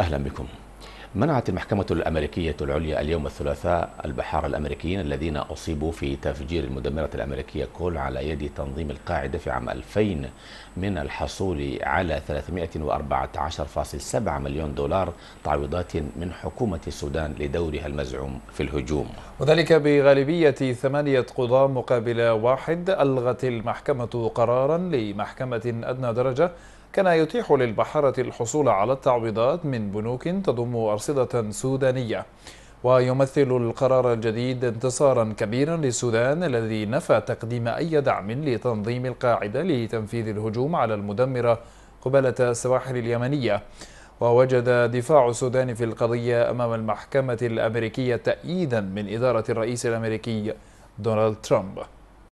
أهلا بكم منعت المحكمة الأمريكية العليا اليوم الثلاثاء البحار الأمريكيين الذين أصيبوا في تفجير المدمرة الأمريكية كول على يد تنظيم القاعدة في عام 2000 من الحصول على 314.7 مليون دولار تعويضات من حكومة السودان لدورها المزعوم في الهجوم وذلك بغالبية ثمانية قضاة مقابل واحد ألغت المحكمة قرارا لمحكمة أدنى درجة كان يتيح للبحارة الحصول على التعويضات من بنوك تضم أرصدة سودانية ويمثل القرار الجديد انتصارا كبيرا للسودان الذي نفى تقديم أي دعم لتنظيم القاعدة لتنفيذ الهجوم على المدمرة قبالة السواحل اليمنية ووجد دفاع السودان في القضية أمام المحكمة الأمريكية تأييدا من إدارة الرئيس الأمريكي دونالد ترامب